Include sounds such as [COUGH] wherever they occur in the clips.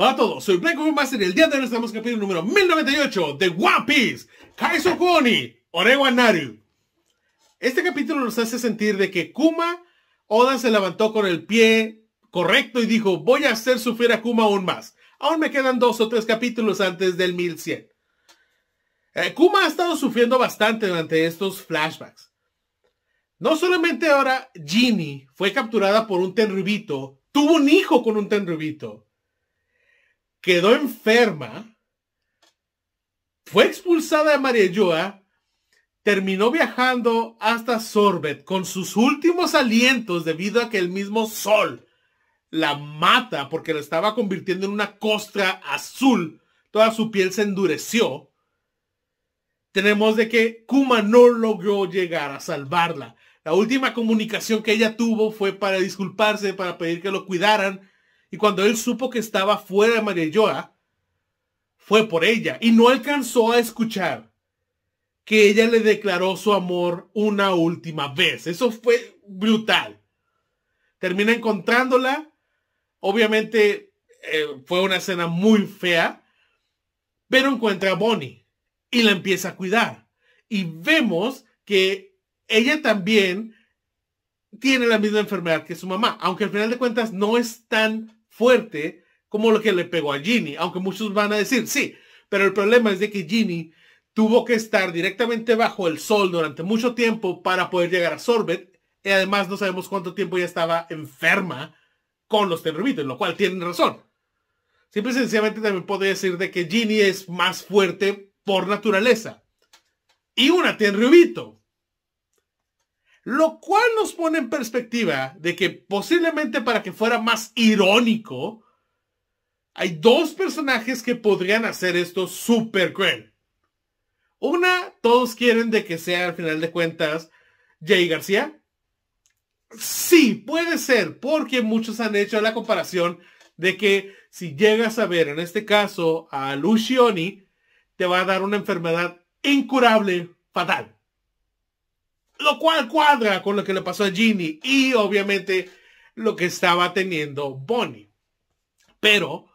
Hola a todos, soy Blanco y el día de hoy estamos en el capítulo número 1098 de One Piece, Kaiso Ore Orewa Naru. Este capítulo nos hace sentir de que Kuma Oda se levantó con el pie correcto y dijo, voy a hacer sufrir a Kuma aún más. Aún me quedan dos o tres capítulos antes del 1100. Eh, Kuma ha estado sufriendo bastante durante estos flashbacks. No solamente ahora Ginny fue capturada por un tenrubito, tuvo un hijo con un tenrubito quedó enferma, fue expulsada de Joa, terminó viajando hasta Sorbet con sus últimos alientos debido a que el mismo sol la mata porque lo estaba convirtiendo en una costra azul. Toda su piel se endureció. Tenemos de que Kuma no logró llegar a salvarla. La última comunicación que ella tuvo fue para disculparse, para pedir que lo cuidaran, y cuando él supo que estaba fuera de María Joa, fue por ella y no alcanzó a escuchar que ella le declaró su amor una última vez. Eso fue brutal. Termina encontrándola. Obviamente eh, fue una escena muy fea, pero encuentra a Bonnie y la empieza a cuidar. Y vemos que ella también tiene la misma enfermedad que su mamá, aunque al final de cuentas no es tan fuerte como lo que le pegó a Ginny, aunque muchos van a decir, sí, pero el problema es de que Ginny tuvo que estar directamente bajo el sol durante mucho tiempo para poder llegar a Sorbet. Y además no sabemos cuánto tiempo ya estaba enferma con los terribitos, lo cual tienen razón. Simple y sencillamente también puedo decir de que Ginny es más fuerte por naturaleza. Y una tiene lo cual nos pone en perspectiva de que posiblemente para que fuera más irónico, hay dos personajes que podrían hacer esto súper cruel. Una, todos quieren de que sea al final de cuentas Jay García. Sí, puede ser, porque muchos han hecho la comparación de que si llegas a ver en este caso a Lucioni, te va a dar una enfermedad incurable, fatal. Lo cual cuadra con lo que le pasó a Ginny y obviamente lo que estaba teniendo Bonnie. Pero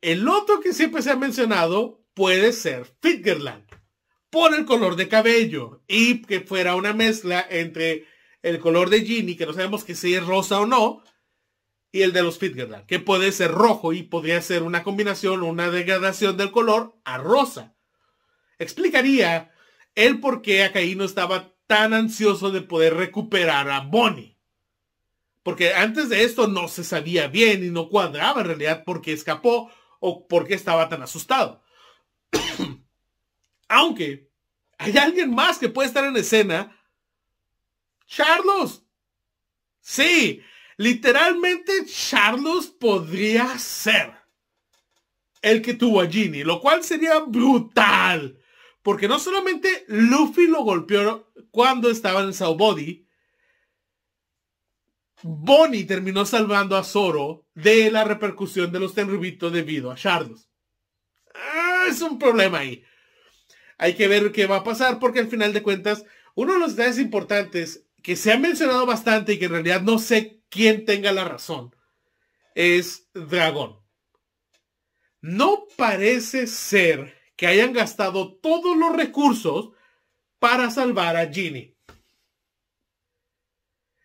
el otro que siempre se ha mencionado puede ser Fitgerland por el color de cabello y que fuera una mezcla entre el color de Ginny, que no sabemos que si es rosa o no, y el de los Fitgerland, que puede ser rojo y podría ser una combinación o una degradación del color a rosa. Explicaría el por qué Acaíno estaba tan ansioso de poder recuperar a Bonnie. Porque antes de esto no se sabía bien y no cuadraba en realidad por qué escapó o por qué estaba tan asustado. [CLEARS THROAT] Aunque hay alguien más que puede estar en escena. Charlos. Sí, literalmente Charlos podría ser el que tuvo a Ginny, lo cual sería brutal. Porque no solamente Luffy lo golpeó cuando estaba en Sao Body, Bonnie terminó salvando a Zoro de la repercusión de los Tenrubitos debido a Shardos. Ah, es un problema ahí. Hay que ver qué va a pasar porque al final de cuentas, uno de los detalles importantes que se ha mencionado bastante y que en realidad no sé quién tenga la razón es Dragón. No parece ser que hayan gastado todos los recursos para salvar a Ginny.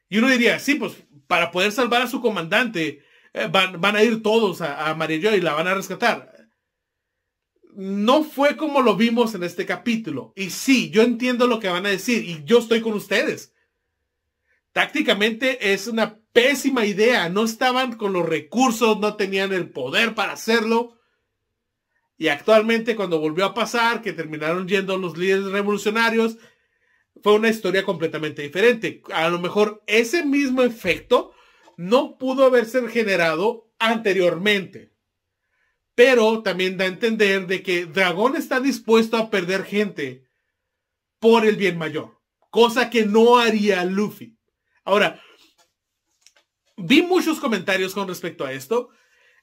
Y uno diría, sí, pues para poder salvar a su comandante, eh, van, a ir todos a, a y la van a rescatar. No fue como lo vimos en este capítulo. Y sí, yo entiendo lo que van a decir y yo estoy con ustedes. Tácticamente es una pésima idea. No estaban con los recursos, no tenían el poder para hacerlo. Y actualmente cuando volvió a pasar, que terminaron yendo los líderes revolucionarios, fue una historia completamente diferente. A lo mejor ese mismo efecto no pudo haberse generado anteriormente. Pero también da a entender de que Dragón está dispuesto a perder gente por el bien mayor, cosa que no haría Luffy. Ahora, vi muchos comentarios con respecto a esto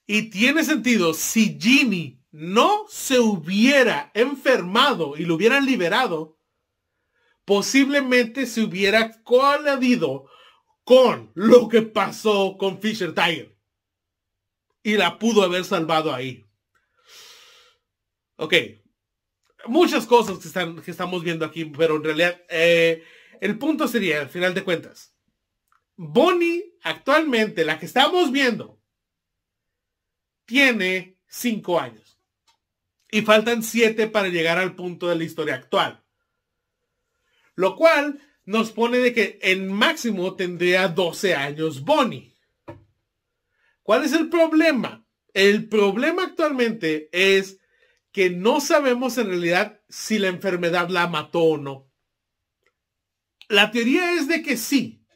y tiene sentido si Jimmy no se hubiera enfermado y lo hubieran liberado, posiblemente se hubiera coladido con lo que pasó con Fisher Tiger. Y la pudo haber salvado ahí. Ok. Muchas cosas que, están, que estamos viendo aquí, pero en realidad eh, el punto sería, al final de cuentas, Bonnie actualmente, la que estamos viendo, tiene cinco años. Y faltan siete para llegar al punto de la historia actual. Lo cual nos pone de que en máximo tendría 12 años Bonnie. ¿Cuál es el problema? El problema actualmente es que no sabemos en realidad si la enfermedad la mató o no. La teoría es de que sí.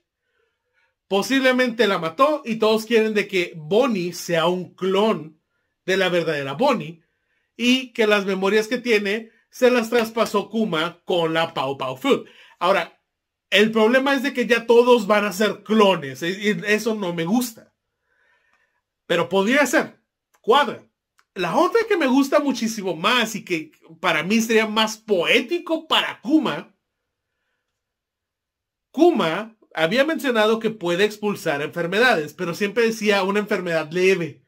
Posiblemente la mató y todos quieren de que Bonnie sea un clon de la verdadera Bonnie y que las memorias que tiene se las traspasó Kuma con la Pau Pau Food. Ahora, el problema es de que ya todos van a ser clones y eso no me gusta. Pero podría ser, cuadra. La otra que me gusta muchísimo más y que para mí sería más poético para Kuma. Kuma había mencionado que puede expulsar enfermedades, pero siempre decía una enfermedad leve,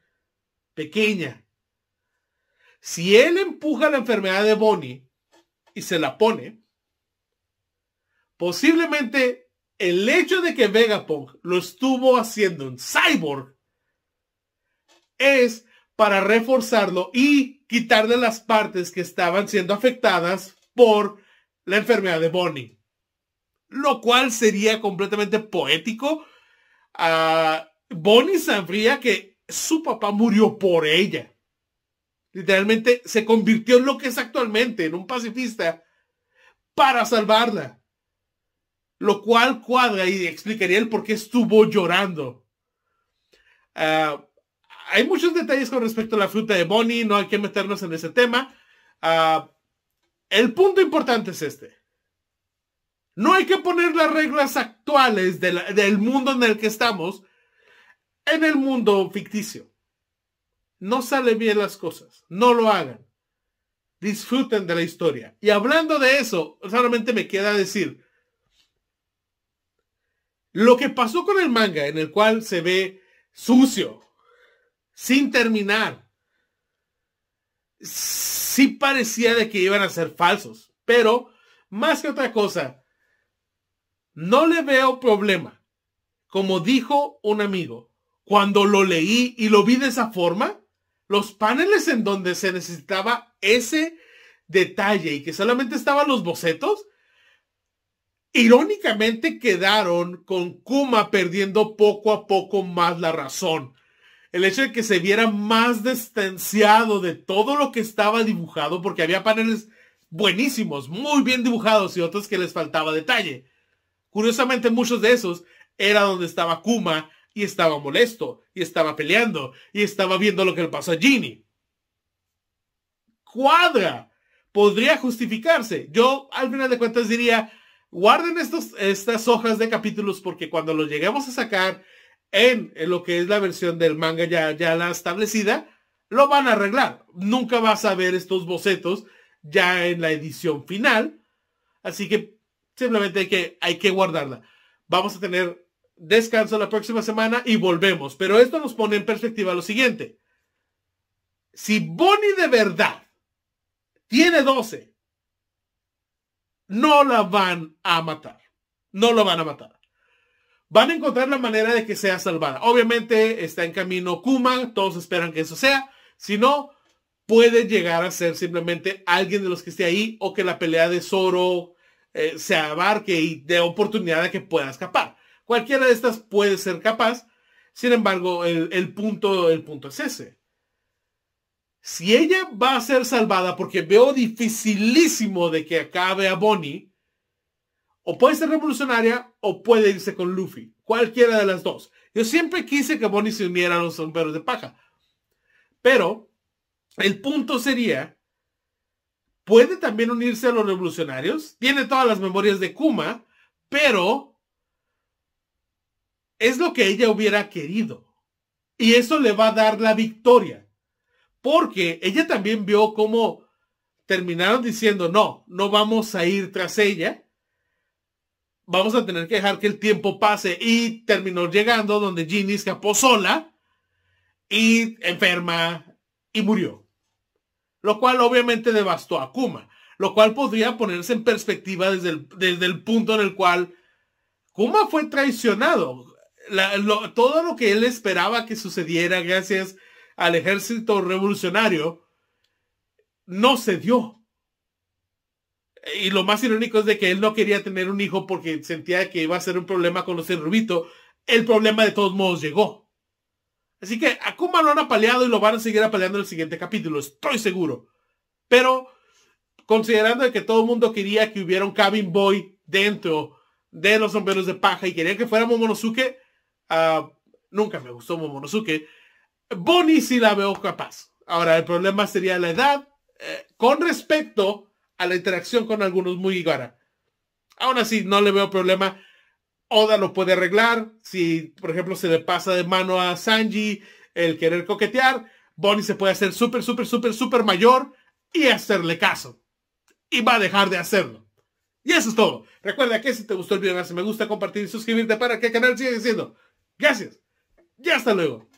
pequeña, si él empuja la enfermedad de Bonnie y se la pone, posiblemente el hecho de que Vegapunk lo estuvo haciendo en Cyborg es para reforzarlo y quitarle las partes que estaban siendo afectadas por la enfermedad de Bonnie. Lo cual sería completamente poético a ah, Bonnie sabría que su papá murió por ella. Literalmente se convirtió en lo que es actualmente, en un pacifista, para salvarla. Lo cual cuadra y explicaría el por qué estuvo llorando. Ah, hay muchos detalles con respecto a la fruta de Bonnie, no hay que meternos en ese tema. Ah, el punto importante es este. No hay que poner las reglas actuales del mundo en el que estamos en el mundo ficticio no salen bien las cosas. No lo hagan. Disfruten de la historia. Y hablando de eso, solamente me queda decir, lo que pasó con el manga, en el cual se ve sucio, sin terminar, sí parecía de que iban a ser falsos, pero más que otra cosa, no le veo problema. Como dijo un amigo, cuando lo leí y lo vi de esa forma, los paneles en donde se necesitaba ese detalle y que solamente estaban los bocetos, irónicamente quedaron con Kuma perdiendo poco a poco más la razón. El hecho de que se viera más distanciado de todo lo que estaba dibujado, porque había paneles buenísimos, muy bien dibujados y otros que les faltaba detalle. Curiosamente muchos de esos era donde estaba Kuma y estaba molesto, y estaba peleando, y estaba viendo lo que le pasó a Ginny. Cuadra. Podría justificarse. Yo al final de cuentas diría, guarden estas hojas de capítulos porque cuando los lleguemos a sacar en, lo que es la versión del manga ya, ya la establecida, lo van a arreglar. Nunca vas a ver estos bocetos ya en la edición final. Así que simplemente que, hay que guardarla. Vamos a tener descanso la próxima semana y volvemos. Pero esto nos pone en perspectiva lo siguiente. Si Bonnie de verdad tiene 12, no la van a matar. No la van a matar. Van a encontrar la manera de que sea salvada. Obviamente está en camino Kuma, todos esperan que eso sea. Si no, puede llegar a ser simplemente alguien de los que esté ahí o que la pelea de Zoro eh, se abarque y dé oportunidad de que pueda escapar. Cualquiera de estas puede ser capaz. Sin embargo, el, punto, el punto es ese. Si ella va a ser salvada, porque veo dificilísimo de que acabe a Bonnie, o puede ser revolucionaria o puede irse con Luffy. Cualquiera de las dos. Yo siempre quise que Bonnie se uniera a los sombreros de paja. Pero el punto sería, puede también unirse a los revolucionarios. Tiene todas las memorias de Kuma, pero es lo que ella hubiera querido. Y eso le va a dar la victoria. Porque ella también vio cómo terminaron diciendo, no, no vamos a ir tras ella. Vamos a tener que dejar que el tiempo pase. Y terminó llegando donde Ginny escapó sola y enferma y murió. Lo cual obviamente devastó a Kuma. Lo cual podría ponerse en perspectiva desde el, desde el punto en el cual Kuma fue traicionado todo lo que él esperaba que sucediera gracias al ejército revolucionario no se dio. Y lo más irónico es de que él no quería tener un hijo porque sentía que iba a ser un problema con los rubito. El problema de todos modos llegó. Así que a lo han apaleado y lo van a seguir apaleando en el siguiente capítulo, estoy seguro. Pero considerando que todo el mundo quería que hubiera un cabin boy dentro de los sombreros de paja y querían que fuéramos monosuke Ah, nunca me gustó Momonosuke. Bonnie sí la veo capaz. Ahora, el problema sería la edad eh, con respecto a la interacción con algunos muy gara. Aún así, no le veo problema. Oda lo puede arreglar. Si, por ejemplo, se le pasa de mano a Sanji el querer coquetear, Bonnie se puede hacer súper, súper, súper, súper mayor y hacerle caso. Y va a dejar de hacerlo. Y eso es todo. Recuerda que si te gustó el video, me gusta, compartir y suscribirte para que el canal siga siendo Gracias. Ya hasta luego.